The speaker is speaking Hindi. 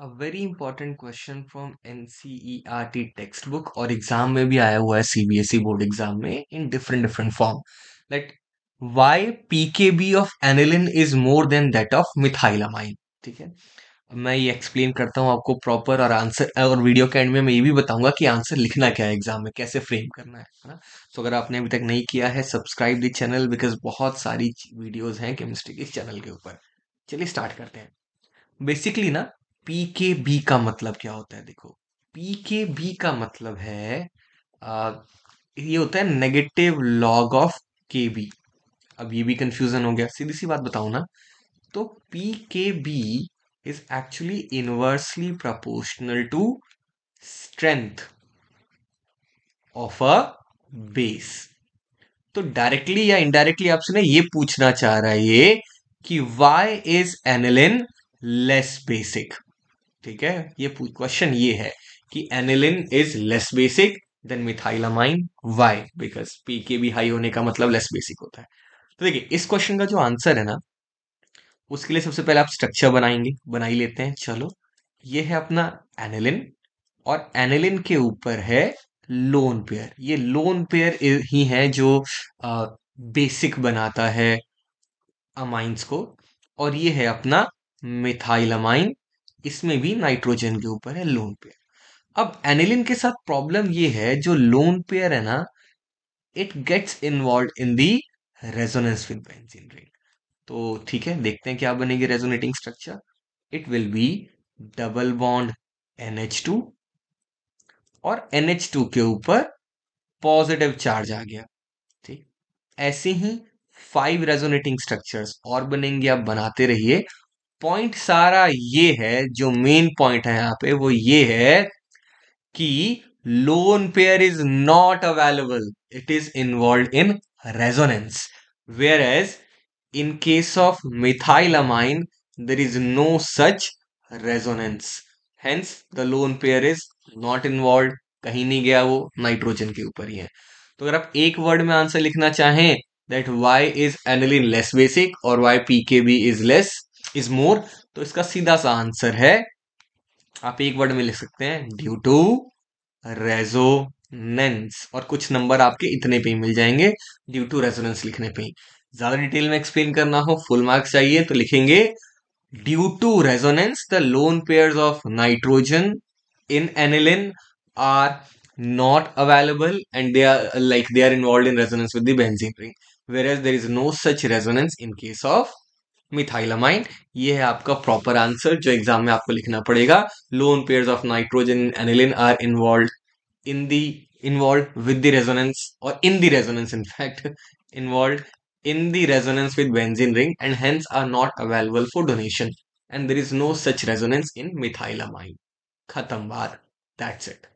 a very important question from the textbook और एग्जाम में भी आया हुआ है सीबीएसई बोर्ड एग्जाम में in different different form like why p K b of aniline is more than that of methylamine ठीक है मैं ये एक्सप्लेन करता हूँ आपको प्रॉपर और आंसर और वीडियो के एंड में मैं ये भी बताऊंगा कि आंसर लिखना क्या है एग्जाम में कैसे फ्रेम करना है ना सो so, अगर आपने अभी तक नहीं किया है सब्सक्राइब दी चैनल बिकॉज बहुत सारी वीडियोज हैं केमिस्ट्री के इस चैनल के ऊपर चलिए स्टार्ट करते हैं बेसिकली ना पी के बी का मतलब क्या होता है देखो पी के बी का मतलब है आ, ये होता है negative log of K b अब ये भी कंफ्यूजन हो गया सीधी सी बात बताओ ना तो p K b is actually inversely proportional to strength of a base तो डायरेक्टली या इनडायरेक्टली आपसे ना ये पूछना चाह रहा है ये कि why is aniline less basic ठीक है ये क्वेश्चन ये है कि aniline is less basic than methylamine why because p K b high होने का मतलब लेस बेसिक होता है तो देखिए इस क्वेश्चन का जो आंसर है ना उसके लिए सबसे पहले आप स्ट्रक्चर बनाएंगे बनाई लेते हैं चलो ये है अपना एनिलिन और एनिलिन के ऊपर है लोन पेयर ये लोन पेयर ही है जो आ, बेसिक बनाता है अमाइंस को और ये है अपना मिथाइलामाइन इसमें भी नाइट्रोजन के ऊपर है लोन पेयर अब एनिलिन के साथ प्रॉब्लम ये है जो लोन पेयर है ना it gets involve in the resonance with benzene ring तो ठीक है देखते हैं क्या बनेगी resonating structure it will be double bond two और टू के ऊपर पॉजिटिव चार्ज आ गया ठीक ऐसे ही फाइव रेजोनेटिंग स्ट्रक्चर्स और बनेंगे आप बनाते रहिए पॉइंट सारा ये है जो मेन पॉइंट है यहाँ पे वो ये है कि lone pair is not available it is involve in resonance whereas in case of methyl amine there is no such resonance hence the lone pair is not involve कहीं नहीं गया वो नाइट्रोजन के ऊपर ही है तो अगर आप एक वर्ड में आंसर लिखना चाहें that why is aniline less basic और why p K b is less is more तो इसका सीधा सा आंसर है आप एक वर्ड में लिख सकते हैं ड्यू टू रेजोनेंस और कुछ नंबर आपके इतने पे ही मिल जाएंगे ड्यू टू रेजोनेंस लिखने पे ज्यादा डिटेल में एक्सप्लेन करना हो फुल मार्क्स चाहिए तो लिखेंगे due to resonance the lone pair of nitrogen in aniline are not available and they are like they are involve in resonance with the benzene ring whereas there is no such resonance in methylamine ये है आपका प्रॉपर आंसर जो एग्जाम में आपको लिखना पड़ेगा lone pair of nitrogen aniline are involve in the involve with the resonance और in the resonance in fact involve in the resonance with benzene ring and hence are not available for donation and there is no such resonance in methylamine खत्म बार दैट्स इट